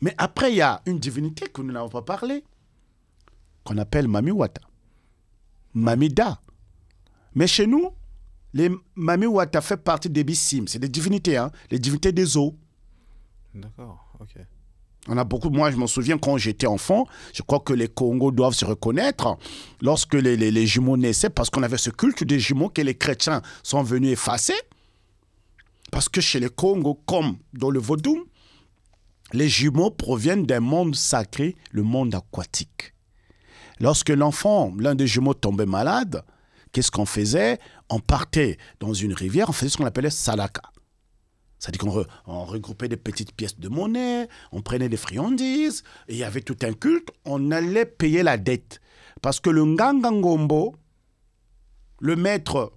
Mais après, il y a une divinité que nous n'avons pas parlé, qu'on appelle Mamiwata. Mamida. Mais chez nous, les Mamiwata fait partie des Bissim. C'est des divinités, hein, les divinités des eaux. D'accord, ok. On a beaucoup, moi je m'en souviens quand j'étais enfant, je crois que les Congos doivent se reconnaître lorsque les, jumeaux naissaient, parce qu'on avait ce culte des jumeaux que les chrétiens sont venus effacer. Parce que chez les Congos, comme dans le Vodou, les jumeaux proviennent d'un monde sacré, le monde aquatique. Lorsque l'enfant, l'un des jumeaux, tombait malade, qu'est-ce qu'on faisait On partait dans une rivière, on faisait ce qu'on appelait salaka. C'est-à-dire qu'on regroupait des petites pièces de monnaie, on prenait des friandises, et il y avait tout un culte, on allait payer la dette. Parce que le Ngangangombo, le maître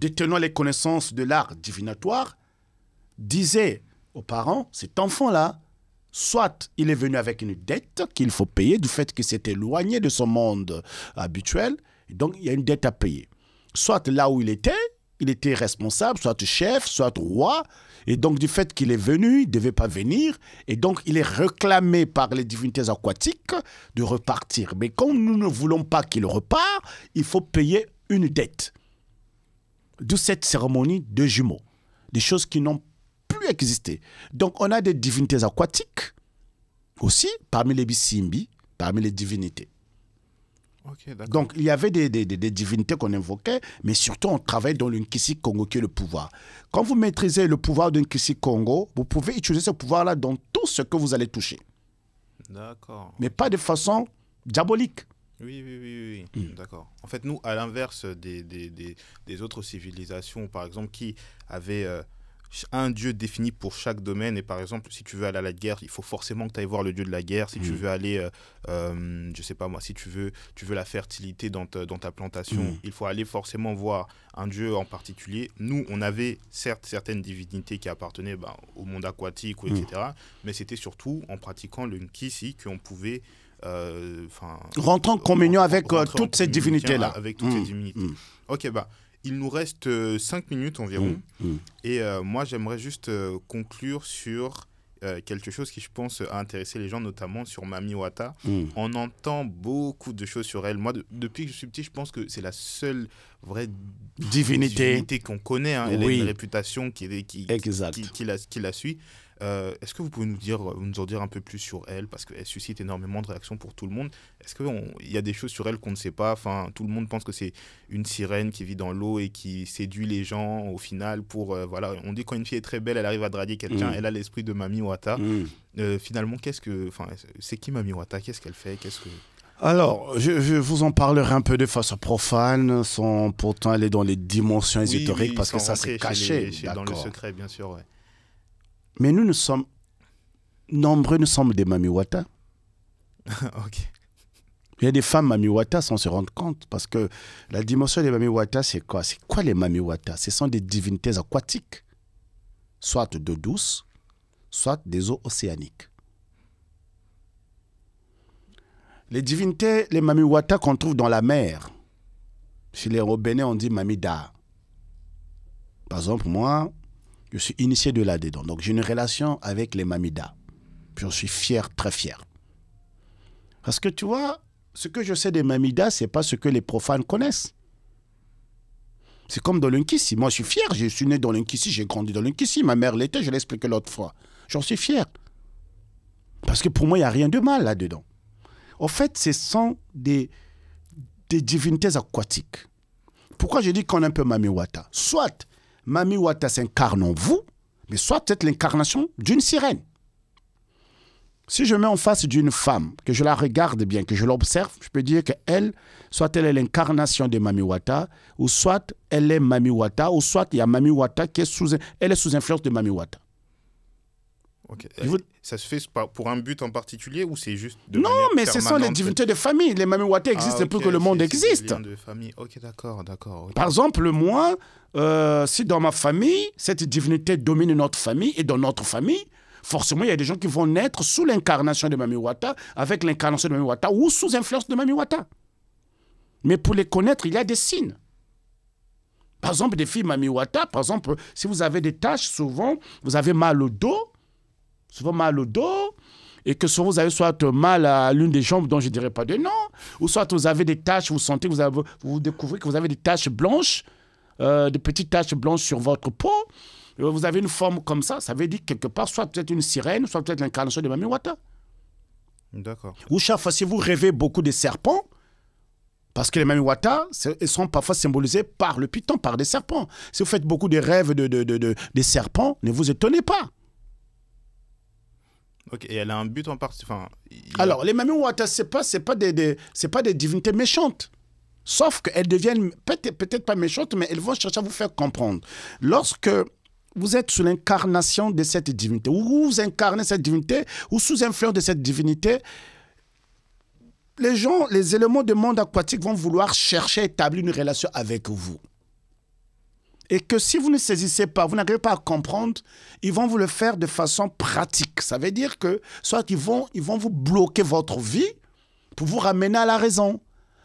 détenant les connaissances de l'art divinatoire, disait aux parents, cet enfant-là, soit il est venu avec une dette qu'il faut payer du fait qu'il s'est éloigné de son monde habituel, donc il y a une dette à payer. Soit là où il était, il était responsable, soit chef, soit roi, et donc du fait qu'il est venu, il ne devait pas venir, et donc il est réclamé par les divinités aquatiques de repartir. Mais quand nous ne voulons pas qu'il repart, il faut payer une dette. D'où cette cérémonie de jumeaux, des choses qui n'ont exister. Donc on a des divinités aquatiques aussi parmi les bisimbi, parmi les divinités. Donc il y avait des, divinités qu'on invoquait, mais surtout on travaille dans l'Unkisi Congo qui est le pouvoir. Quand vous maîtrisez le pouvoir d'Unkisi Congo, vous pouvez utiliser ce pouvoir-là dans tout ce que vous allez toucher. D'accord. Mais pas de façon diabolique. Oui, oui, oui, hmm. d'accord. En fait, nous, à l'inverse des, des, autres civilisations, par exemple, qui avaient euh, un dieu défini pour chaque domaine. Et par exemple, si tu veux aller à la guerre, il faut forcément que tu ailles voir le dieu de la guerre. Si tu mm. veux aller, euh, euh, je sais pas moi, si tu veux, tu veux la fertilité dans ta, plantation, mm. il faut aller forcément voir un dieu en particulier. Nous, on avait certes certaines divinités qui appartenaient ben, au monde aquatique, mm. etc. Mais c'était surtout en pratiquant le Nkisi qu'on pouvait. Euh, rentrer en communion avec, euh, toutes ces divinités-là. Avec toutes ces divinités. Ok, bah il nous reste 5 euh, minutes environ. Mmh, mmh. Et euh, moi, j'aimerais juste euh, conclure sur quelque chose qui, je pense, a intéressé les gens, notamment sur Mami Wata. Mmh. On entend beaucoup de choses sur elle. Moi, depuis que je suis petit, je pense que c'est la seule vraie divinité, qu'on connaît. Hein. Elle a une réputation qui, qui, qui, qui la suit. Euh, est-ce que vous pouvez nous, dire, nous en dire un peu plus sur elle Parce qu'elle suscite énormément de réactions pour tout le monde. Est-ce qu'il y a des choses sur elle qu'on ne sait pas enfin, Tout le monde pense que c'est une sirène qui vit dans l'eau et qui séduit les gens au final. Pour, euh, voilà. On dit quand une fille est très belle, elle arrive à draguer quelqu'un, mm. elle a l'esprit de Mami Wata. Mm. Euh, finalement, qu'est-ce que, c'est qui Mami Wata Qu'est-ce qu'elle fait Qu'est-ce que... Alors, je, vous en parlerai un peu de façon profane, sans pourtant aller dans les dimensions ésotériques, parce que ça c'est caché. C'est dans le secret, bien sûr. Mais nous, nous sommes nombreux, nous sommes des mamiwata. ok. Il y a des femmes mamiwata sans se rendre compte, parce que la dimension des mamiwata, c'est quoi C'est quoi les mamiwata Ce sont des divinités aquatiques, soit d'eau douce, soit des eaux océaniques. Les divinités, les mamiwata qu'on trouve dans la mer, chez les Robénais, on dit mamida. Par exemple, moi, je suis initié de là-dedans. Donc j'ai une relation avec les mamidas. J'en suis fier, très fier. Parce que tu vois, ce que je sais des ce c'est pas ce que les profanes connaissent. C'est comme dans l'Inkissi. Moi, je suis fier. Je suis né dans l'Inkissi, j'ai grandi dans l'Inkissi. Ma mère l'était, je l'ai expliqué l'autre fois. J'en suis fier. Parce que pour moi, il n'y a rien de mal là-dedans. En fait, ce sont des, divinités aquatiques. Pourquoi je dis qu'on a un peu Mamiwata Soit Mami Wata s'incarne en vous, mais soit peut l'incarnation d'une sirène. Si je mets en face d'une femme, que je la regarde bien, que je l'observe, je peux dire qu'elle, soit elle est l'incarnation de Mami Wata, ou soit elle est Wata, ou soit il y a Wata qui est sous, elle est sous influence de Mamiwata. Wata ça se fait pour un but en particulier ou c'est juste de Non, mais ce sont les divinités de famille. Les Mamiwata existent ah, plus que le monde existe. De famille. Ok, Par exemple, moi, euh, si dans ma famille, cette divinité domine notre famille et dans notre famille, forcément, il y a des gens qui vont naître sous l'incarnation de Mamiwata, avec l'incarnation de Mamiwata ou sous influence de Mamiwata. Mais pour les connaître, il y a des signes. Par exemple, des filles Mamiwata, par exemple, si vous avez des taches, souvent, vous avez mal au dos, souvent mal au dos, et que soit vous avez soit mal à l'une des jambes dont je ne dirais pas de nom, ou soit vous avez des taches, vous sentez vous, avez, vous découvrez que vous avez des taches blanches, euh, des petites taches blanches sur votre peau. Vous avez une forme comme ça, ça veut dire quelque part, soit peut-être une sirène, soit peut-être l'incarnation de Mami Wata. D'accord. Ou chaque fois, si vous rêvez beaucoup de serpents, parce que les Mamiwata sont parfois symbolisés par le python, par des serpents. Si vous faites beaucoup de rêves de, de serpents, ne vous étonnez pas et elle a un but en partie. Alors, les mamies ce n'est pas, des, pas des divinités méchantes. Sauf qu'elles deviennent peut-être pas méchantes, mais elles vont chercher à vous faire comprendre. Lorsque vous êtes sous l'incarnation de cette divinité, ou vous incarnez cette divinité, ou sous influence de cette divinité, les gens, les éléments du monde aquatique vont vouloir chercher à établir une relation avec vous et que si vous ne saisissez pas, vous n'arrivez pas à comprendre, ils vont vous le faire de façon pratique. Ça veut dire que soit ils vont, ils vont vous bloquer votre vie pour vous ramener à la raison,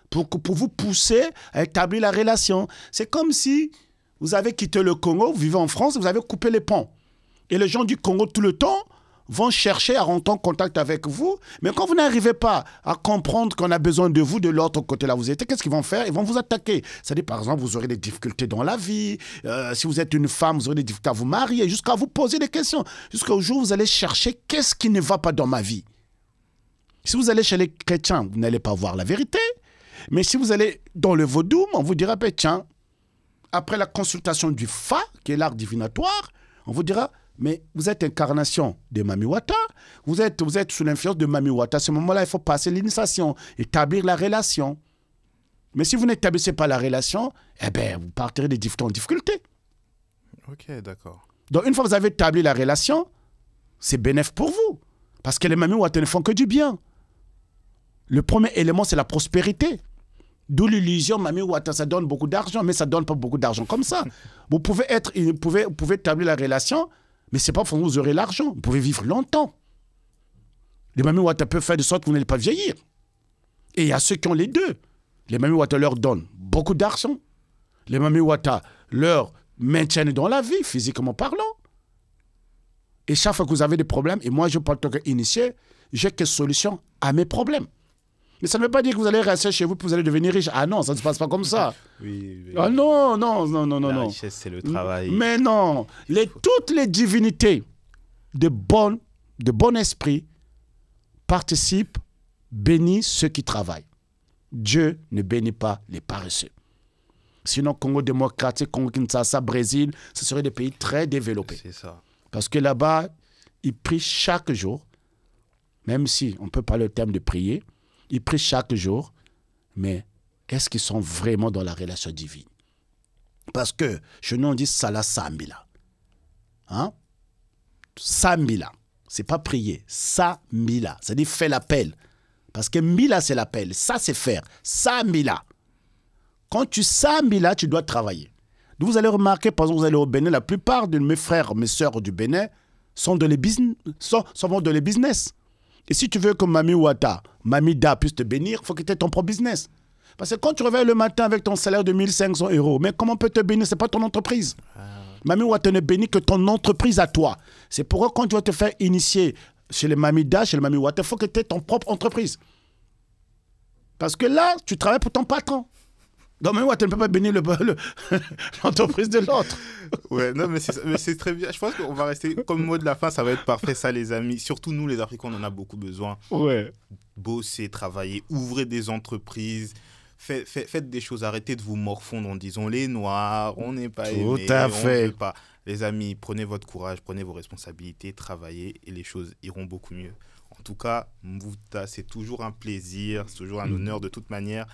pour, pour vous pousser à établir la relation. C'est comme si vous avez quitté le Congo, vous vivez en France, vous avez coupé les ponts. Et les gens du Congo, tout le temps, vont chercher à rentrer en contact avec vous, mais quand vous n'arrivez pas à comprendre qu'on a besoin de vous de l'autre côté là, vous êtes, qu'est-ce qu'ils vont faire Ils vont vous attaquer. Ça à par exemple, vous aurez des difficultés dans la vie, euh, si vous êtes une femme, vous aurez des difficultés à vous marier, jusqu'à vous poser des questions, jusqu'au jour où vous allez chercher qu'est-ce qui ne va pas dans ma vie. Si vous allez chez les chrétiens, vous n'allez pas voir la vérité, mais si vous allez dans le vaudou, on vous dira, ben, tiens, après la consultation du Fa, qui est l'art divinatoire, on vous dira, mais vous êtes incarnation de Mamiwata. Vous êtes, vous êtes sous l'influence de Mamiwata. À ce moment-là, il faut passer l'initiation, établir la relation. Mais si vous n'établissez pas la relation, eh bien, vous partirez des différentes difficultés. Ok, d'accord. Donc, une fois que vous avez établi la relation, c'est bénéfique pour vous. Parce que les Mamiwata ne font que du bien. Le premier élément, c'est la prospérité. D'où l'illusion, Mami ça donne beaucoup d'argent, mais ça donne pas beaucoup d'argent comme ça. Vous pouvez, être, vous pouvez, vous pouvez établir la relation, mais c'est pas pour vous aurez l'argent. Vous pouvez vivre longtemps. Les mamies Ouattara peuvent faire de sorte que vous n'allez pas vieillir. Et il y a ceux qui ont les deux. Les mamies leur donnent beaucoup d'argent. Les mamies leur maintiennent dans la vie, physiquement parlant. Et chaque fois que vous avez des problèmes, et moi je parle tant qu'initié, j'ai que solution à mes problèmes. Mais ça ne veut pas dire que vous allez rester chez vous et vous allez devenir riche. Ah non, ça ne se passe pas comme ça. Ah, ah non, non, non, non, non. La richesse, c'est le travail. Mais non, toutes les divinités de bon, de bon esprit participent, bénissent ceux qui travaillent. Dieu ne bénit pas les paresseux. Sinon, Congo démocratique, Congo Kinshasa, Brésil, ce seraient des pays très développés. C'est ça. Parce que là-bas, ils prient chaque jour, même si on ne peut pas le terme de prier, ils prient chaque jour, mais est-ce qu'ils sont vraiment dans la relation divine Parce que chez nous, on dit Salah Sambila. Hein ce C'est pas prier. Samila. Ça dit fais l'appel. Parce que Mila, c'est l'appel. Ça, c'est faire. Samila. Quand tu Samila, tu dois travailler. Vous allez remarquer, par exemple, vous allez au Bénin, la plupart de mes frères, mes sœurs du Bénin sont dans les business, sont, sont dans les business. Et si tu veux que Mami Wata, Mamida Da puisse te bénir, il faut que tu aies ton propre business. Parce que quand tu réveilles le matin avec ton salaire de 1500 euros, mais comment on peut te bénir n'est pas ton entreprise. Ah. Mamie Mami Wata ne bénit que ton entreprise à toi. C'est pourquoi quand tu vas te faire initier chez les Mami Da, chez les Mami Wata, il faut que tu aies ton propre entreprise. Parce que là, tu travailles pour ton patron mais moi, tu ne peux pas bénir l'entreprise de l'autre. Ouais, non, mais c'est très bien. Je pense qu'on va rester comme mot de la fin, ça va être parfait, ça, les amis. Surtout nous, les Africains, on en a beaucoup besoin. Ouais. Bosser, travailler, ouvrir des entreprises. faites des choses, arrêtez de vous morfondre en disant les noirs, on n'est pas Tout à fait. pas. Les amis, prenez votre courage, prenez vos responsabilités, travaillez et les choses iront beaucoup mieux. En tout cas, vous c'est toujours un plaisir, c'est toujours un mm. honneur de toute manière.